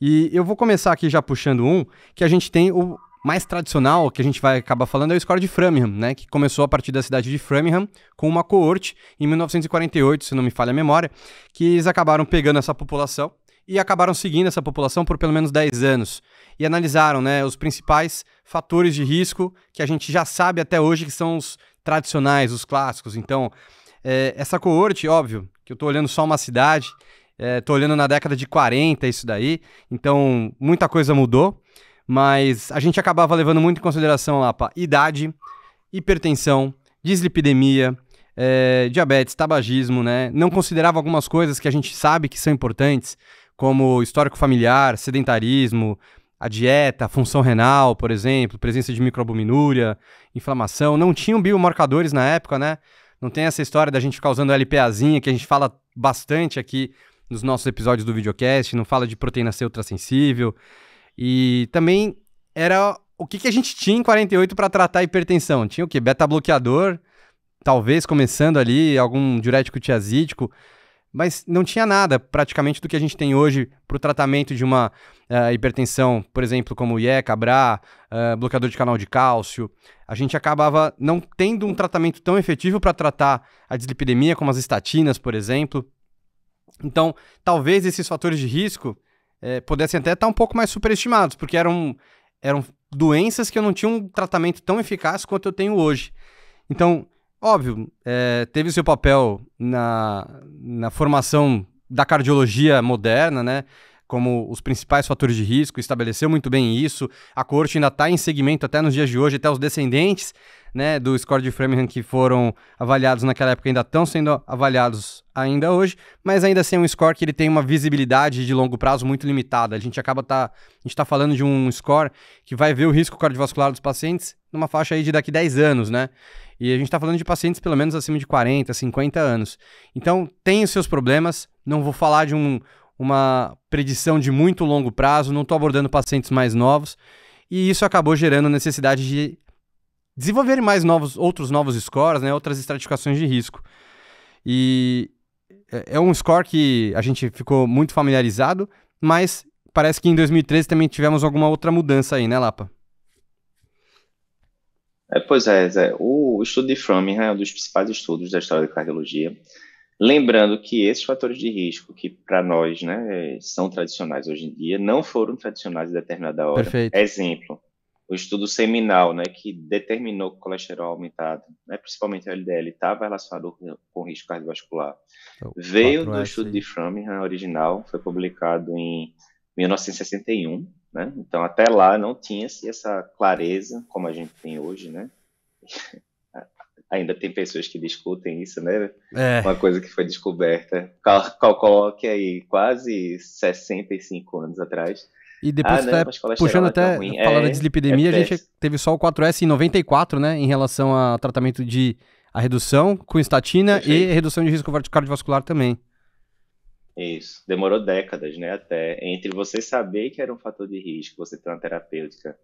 E eu vou começar aqui já puxando um, que a gente tem o mais tradicional, que a gente vai acabar falando, é o score de Framingham, né? Que começou a partir da cidade de Framingham, com uma coorte em 1948, se não me falha a memória, que eles acabaram pegando essa população e acabaram seguindo essa população por pelo menos 10 anos. E analisaram né, os principais fatores de risco que a gente já sabe até hoje que são os tradicionais, os clássicos. Então, é, essa coorte, óbvio, que eu estou olhando só uma cidade, é, tô olhando na década de 40 isso daí, então muita coisa mudou, mas a gente acabava levando muito em consideração lá para idade, hipertensão, dislipidemia, é, diabetes, tabagismo, né? Não considerava algumas coisas que a gente sabe que são importantes, como histórico familiar, sedentarismo, a dieta, função renal, por exemplo, presença de microalbuminúria, inflamação. Não tinham biomarcadores na época, né? Não tem essa história da gente ficar usando LPAzinha, que a gente fala bastante aqui nos nossos episódios do videocast, não fala de proteína C ultrassensível. E também era o que, que a gente tinha em 48 para tratar a hipertensão. Tinha o que? Beta-bloqueador, talvez começando ali, algum diurético tiazídico, mas não tinha nada praticamente do que a gente tem hoje para o tratamento de uma uh, hipertensão, por exemplo, como IECA, BRA, uh, eh, bloqueador de canal de cálcio. A gente acabava não tendo um tratamento tão efetivo para tratar a dislipidemia, como as estatinas, por exemplo. Então, talvez esses fatores de risco é, pudessem até estar um pouco mais superestimados, porque eram, eram doenças que eu não tinha um tratamento tão eficaz quanto eu tenho hoje. Então, óbvio, é, teve seu papel na, na formação da cardiologia moderna, né? como os principais fatores de risco, estabeleceu muito bem isso. A corte ainda está em segmento até nos dias de hoje, até os descendentes né, do score de Framingham que foram avaliados naquela época ainda estão sendo avaliados ainda hoje, mas ainda assim é um score que ele tem uma visibilidade de longo prazo muito limitada. A gente acaba tá, a gente tá falando de um score que vai ver o risco cardiovascular dos pacientes numa faixa aí de daqui 10 anos, né? E a gente está falando de pacientes pelo menos acima de 40, 50 anos. Então, tem os seus problemas. Não vou falar de um, uma predição de muito longo prazo, não estou abordando pacientes mais novos, e isso acabou gerando necessidade de desenvolver mais novos, outros novos scores, né, outras estratificações de risco. E é, é um score que a gente ficou muito familiarizado, mas parece que em 2013 também tivemos alguma outra mudança aí, né, Lapa? É, pois é, Zé. O estudo de Framingham né, é um dos principais estudos da história da cardiologia. Lembrando que esses fatores de risco, que para nós né, são tradicionais hoje em dia, não foram tradicionais em determinada hora. Perfeito. Exemplo, o estudo seminal né, que determinou que o colesterol aumentado, né, principalmente o LDL, estava relacionado com risco cardiovascular. Então, Veio do estudo de Framingham original, foi publicado em 1961. Né? Então, até lá não tinha-se essa clareza como a gente tem hoje, né? ainda tem pessoas que discutem isso, né? É. Uma coisa que foi descoberta, cal coloque aí, quase 65 anos atrás. E depois, ah, puxando é até, a palavra é, de dislipidemia, é a gente teve só o 4S em 94, né? Em relação a tratamento de a redução com estatina Perfeito. e redução de risco cardiovascular também. Isso, demorou décadas, né? Até entre você saber que era um fator de risco, você ter uma terapêutica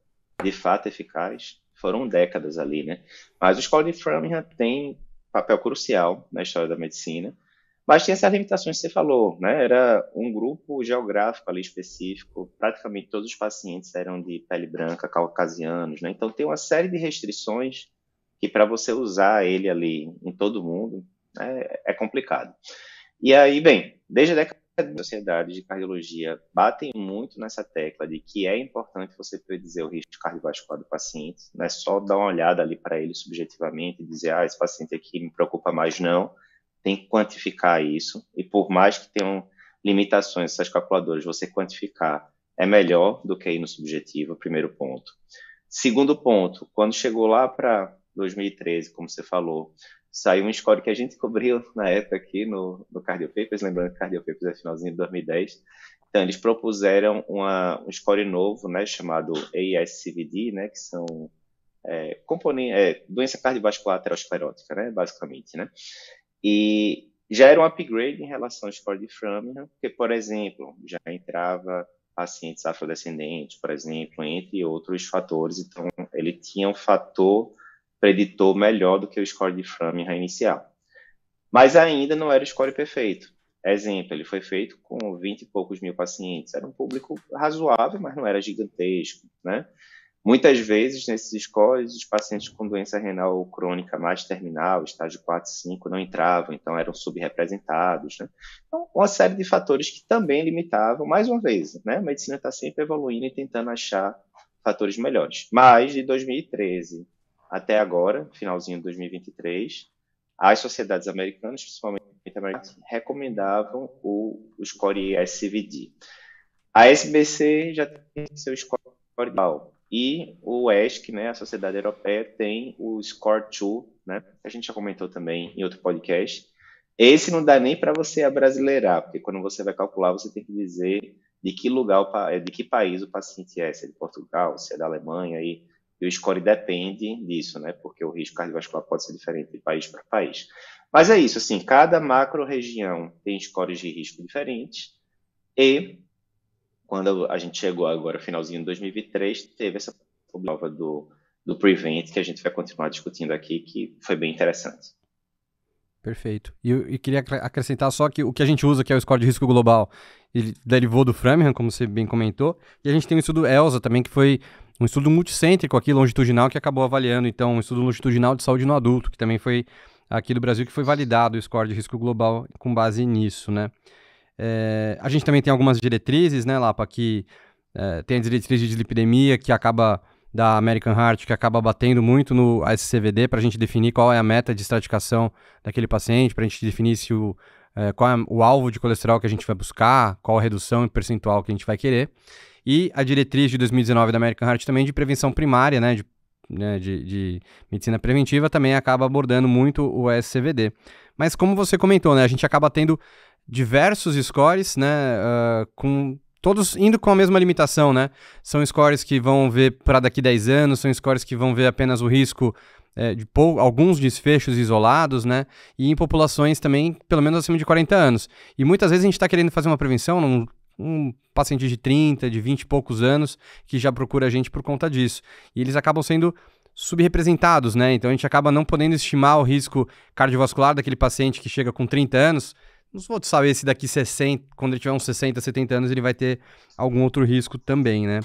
de fato eficaz, foram décadas ali, né? Mas o escola de Framingham tem papel crucial na história da medicina, mas tinha essas limitações que você falou, né? Era um grupo geográfico ali específico, praticamente todos os pacientes eram de pele branca, caucasianos, né? Então tem uma série de restrições que para você usar ele ali em todo mundo né, é complicado. E aí, bem, desde a década sociedades de cardiologia batem muito nessa tecla de que é importante você predizer o risco cardiovascular do paciente, não é só dar uma olhada ali para ele subjetivamente e dizer, ah, esse paciente aqui me preocupa mais, não. Tem que quantificar isso, e por mais que tenham limitações essas calculadoras, você quantificar é melhor do que ir no subjetivo, primeiro ponto. Segundo ponto, quando chegou lá para 2013, como você falou, saiu um score que a gente cobriu na época aqui no, no Cardio Papers, lembrando que Cardio Papers é finalzinho de 2010. Então, eles propuseram uma, um score novo, né, chamado ASCVD, né, que são é, é, doença cardiovascular aterosclerótica, né, basicamente, né. E já era um upgrade em relação ao score de Framingham, porque, por exemplo, já entrava pacientes afrodescendentes, por exemplo, entre outros fatores. Então, ele tinha um fator preditor melhor do que o score de Framingham inicial. Mas ainda não era o score perfeito. Exemplo, ele foi feito com 20 e poucos mil pacientes. Era um público razoável, mas não era gigantesco, né? Muitas vezes, nesses scores, os pacientes com doença renal crônica mais terminal, estágio 4 e 5, não entravam, então eram subrepresentados. Né? Então, uma série de fatores que também limitavam, mais uma vez, né? a medicina está sempre evoluindo e tentando achar fatores melhores. Mas, de 2013 até agora, finalzinho de 2023, as sociedades americanas, principalmente americanas, recomendavam o, o score SVD. A SBC já tem seu score global e o ESC, né, a Sociedade Europeia, tem o Score 2, né, a gente já comentou também em outro podcast. Esse não dá nem para você abrasileirar, porque quando você vai calcular, você tem que dizer de que lugar, de que país o paciente é, se é de Portugal, se é da Alemanha, e e o score depende disso, né? Porque o risco cardiovascular pode ser diferente de país para país. Mas é isso, assim, cada macro-região tem scores de risco diferentes e quando a gente chegou agora, finalzinho de 2023, teve essa prova do, do Prevent que a gente vai continuar discutindo aqui, que foi bem interessante. Perfeito. E, queria acrescentar só que o que a gente usa, que é o score de risco global, ele derivou do Framingham, como você bem comentou, e a gente tem o estudo ELSA também, que foi um estudo multicêntrico aqui, longitudinal, que acabou avaliando, então, um estudo longitudinal de saúde no adulto, que também foi aqui do Brasil, que foi validado o score de risco global com base nisso, né? É, a gente também tem algumas diretrizes, né, Lapa, que é, tem a diretriz de dislipidemia, que acaba, da American Heart, que acaba batendo muito no SCVD para a gente definir qual é a meta de estratificação daquele paciente, para a gente definir se o é, qual é o alvo de colesterol que a gente vai buscar, qual a redução em percentual que a gente vai querer. E a diretriz de 2019 da American Heart também de prevenção primária, né, de, né, de, de medicina preventiva, também acaba abordando muito o SCVD. Mas como você comentou, né, a gente acaba tendo diversos scores, né, uh, com todos indo com a mesma limitação, né? São scores que vão ver para daqui 10 anos, são scores que vão ver apenas o risco é, de pou, alguns desfechos isolados, né? E em populações também, pelo menos acima de 40 anos. E muitas vezes a gente está querendo fazer uma prevenção num um paciente de 30, de 20 e poucos anos que já procura a gente por conta disso. E eles acabam sendo subrepresentados, né? Então a gente acaba não podendo estimar o risco cardiovascular daquele paciente que chega com 30 anos. Não vou saber se daqui 60, quando ele tiver uns 60, 70 anos, ele vai ter algum outro risco também, né?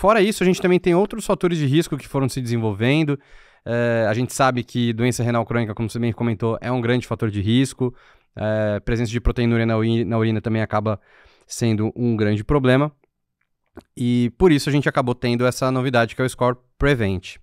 Fora isso, a gente também tem outros fatores de risco que foram se desenvolvendo. É, a gente sabe que doença renal crônica, como você bem comentou, é um grande fator de risco. É, presença de proteína na urina, na urina também acaba sendo um grande problema. E por isso a gente acabou tendo essa novidade que é o Score Prevent.